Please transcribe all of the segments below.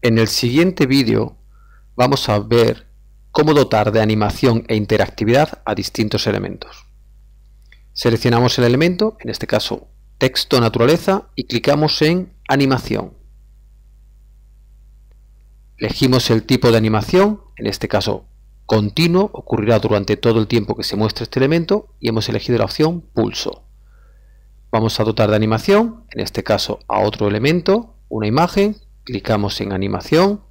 En el siguiente vídeo vamos a ver cómo dotar de animación e interactividad a distintos elementos. Seleccionamos el elemento, en este caso texto naturaleza, y clicamos en animación. Elegimos el tipo de animación, en este caso continuo, ocurrirá durante todo el tiempo que se muestre este elemento, y hemos elegido la opción pulso. Vamos a dotar de animación, en este caso a otro elemento, una imagen, Clicamos en animación.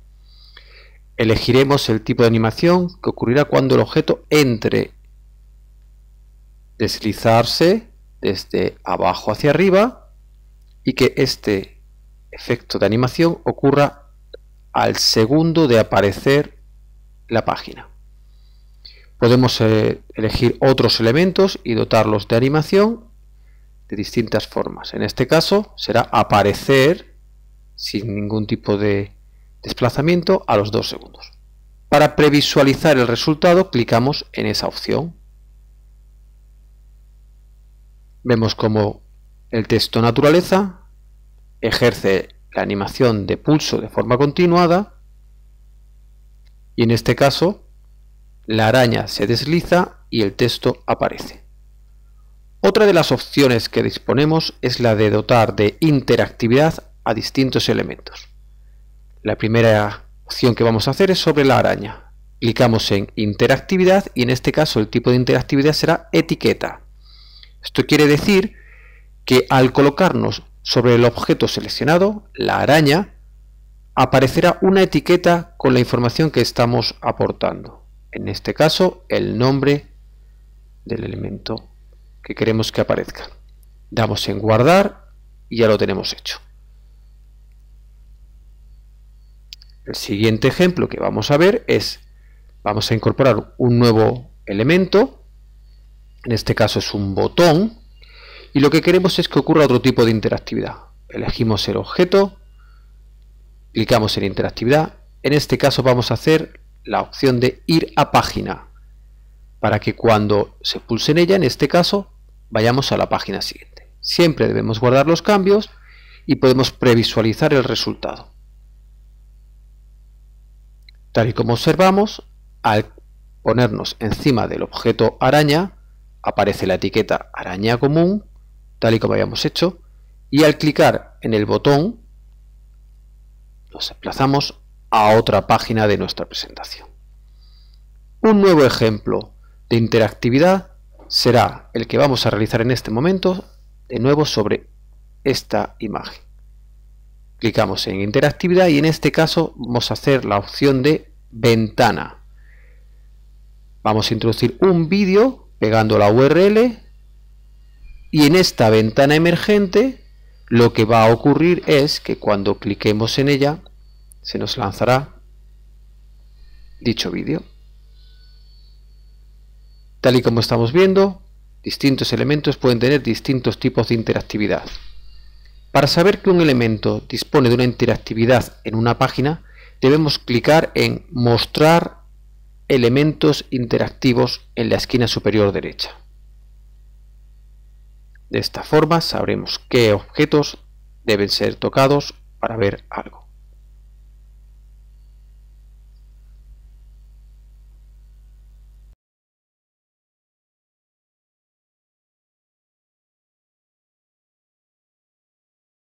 Elegiremos el tipo de animación que ocurrirá cuando el objeto entre. Deslizarse desde abajo hacia arriba y que este efecto de animación ocurra al segundo de aparecer la página. Podemos eh, elegir otros elementos y dotarlos de animación de distintas formas. En este caso será aparecer sin ningún tipo de desplazamiento a los 2 segundos. Para previsualizar el resultado clicamos en esa opción. Vemos como el texto naturaleza ejerce la animación de pulso de forma continuada y en este caso la araña se desliza y el texto aparece. Otra de las opciones que disponemos es la de dotar de interactividad a distintos elementos. La primera opción que vamos a hacer es sobre la araña. Clicamos en interactividad y en este caso el tipo de interactividad será etiqueta. Esto quiere decir que al colocarnos sobre el objeto seleccionado, la araña, aparecerá una etiqueta con la información que estamos aportando. En este caso, el nombre del elemento que queremos que aparezca. Damos en guardar y ya lo tenemos hecho. El siguiente ejemplo que vamos a ver es, vamos a incorporar un nuevo elemento, en este caso es un botón, y lo que queremos es que ocurra otro tipo de interactividad. Elegimos el objeto, clicamos en interactividad, en este caso vamos a hacer la opción de ir a página, para que cuando se pulse en ella, en este caso, vayamos a la página siguiente. Siempre debemos guardar los cambios y podemos previsualizar el resultado. Tal y como observamos, al ponernos encima del objeto araña, aparece la etiqueta araña común, tal y como habíamos hecho, y al clicar en el botón, nos desplazamos a otra página de nuestra presentación. Un nuevo ejemplo de interactividad será el que vamos a realizar en este momento, de nuevo sobre esta imagen. Clicamos en interactividad y en este caso vamos a hacer la opción de ventana. Vamos a introducir un vídeo pegando la URL y en esta ventana emergente lo que va a ocurrir es que cuando cliquemos en ella se nos lanzará dicho vídeo. Tal y como estamos viendo, distintos elementos pueden tener distintos tipos de interactividad. Para saber que un elemento dispone de una interactividad en una página, debemos clicar en Mostrar elementos interactivos en la esquina superior derecha. De esta forma sabremos qué objetos deben ser tocados para ver algo.